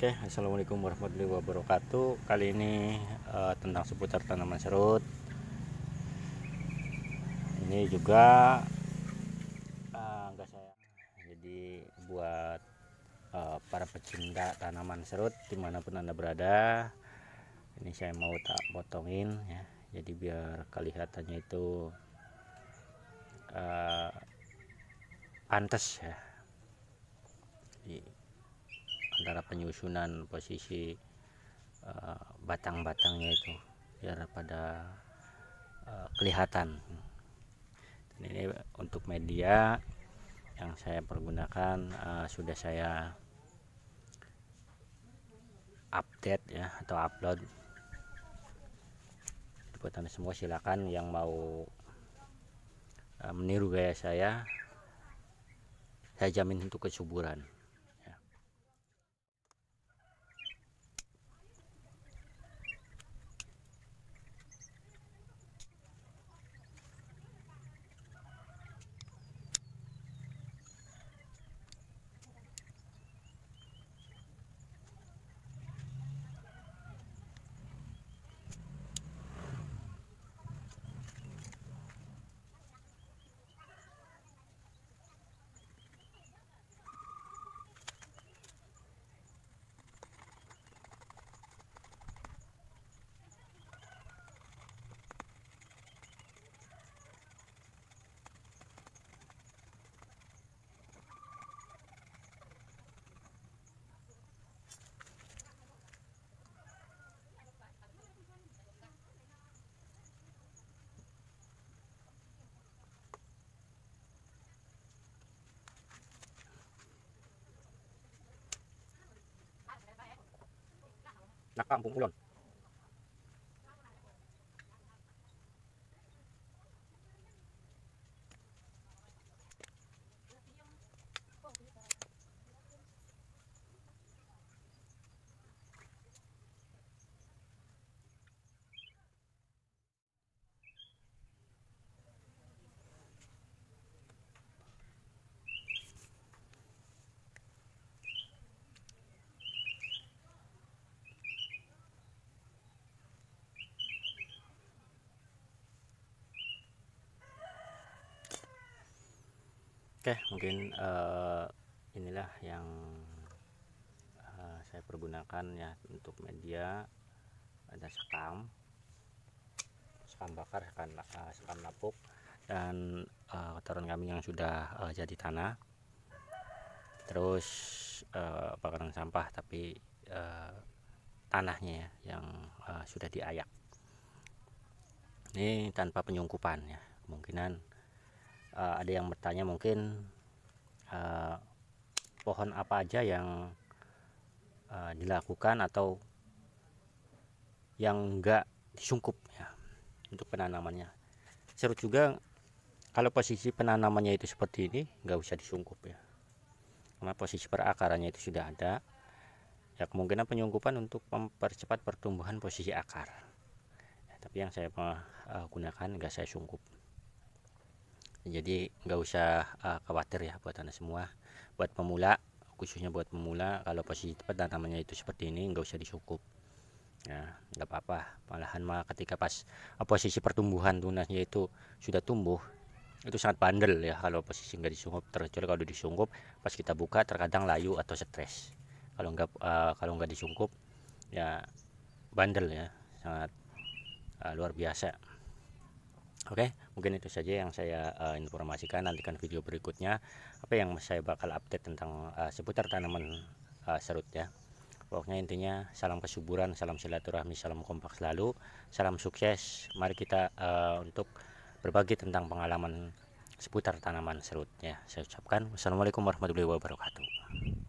Oke, okay, assalamualaikum warahmatullahi wabarakatuh. Kali ini uh, tentang seputar tanaman serut. Ini juga uh, saya. Jadi buat uh, para pecinta tanaman serut dimanapun anda berada, ini saya mau tak potongin ya. Jadi biar kelihatannya itu uh, pantas ya antara penyusunan posisi eh, batang-batangnya itu biar pada eh, kelihatan dan ini untuk media yang saya pergunakan uh, sudah saya update ya atau upload buat anda semua silakan yang mau meniru gaya saya saya jamin untuk kesuburan นักปัผมุหล่น Oke, mungkin uh, inilah yang uh, saya pergunakan ya untuk media ada sekam, sekam bakar, sekam, uh, sekam lapuk, dan uh, kotoran kami yang sudah uh, jadi tanah. Terus uh, bakaran sampah, tapi uh, tanahnya ya yang uh, sudah diayak. Ini tanpa penyungkupan ya, kemungkinan uh, ada yang bertanya mungkin uh, pohon apa aja yang uh, dilakukan atau yang enggak disungkup ya untuk penanamannya seru juga kalau posisi penanamannya itu seperti ini nggak usah disungkup ya karena posisi perakarannya itu sudah ada ya kemungkinan penyungkupan untuk mempercepat pertumbuhan posisi akar ya, tapi yang saya gunakan enggak saya sungkup jadi nggak usah uh, khawatir ya buat anda semua buat pemula khususnya buat pemula kalau posisi tepat dan namanya itu seperti ini nggak usah disungkup, ya nggak apa-apa malahan mah ketika pas eh, posisi pertumbuhan tunasnya itu sudah tumbuh itu sangat bandel ya kalau posisi nggak disungkup, terkecuali kalau disungkup pas kita buka terkadang layu atau stres kalau nggak uh, kalau nggak disungkup ya bandel ya sangat uh, luar biasa Oke, mungkin itu saja yang saya uh, informasikan. Nantikan video berikutnya apa yang saya bakal update tentang uh, seputar tanaman uh, serut ya. Pokoknya intinya salam kesuburan, salam silaturahmi, salam kompak selalu, salam sukses. Mari kita uh, untuk berbagi tentang pengalaman seputar tanaman serut ya. Saya ucapkan wassalamualaikum warahmatullahi wabarakatuh.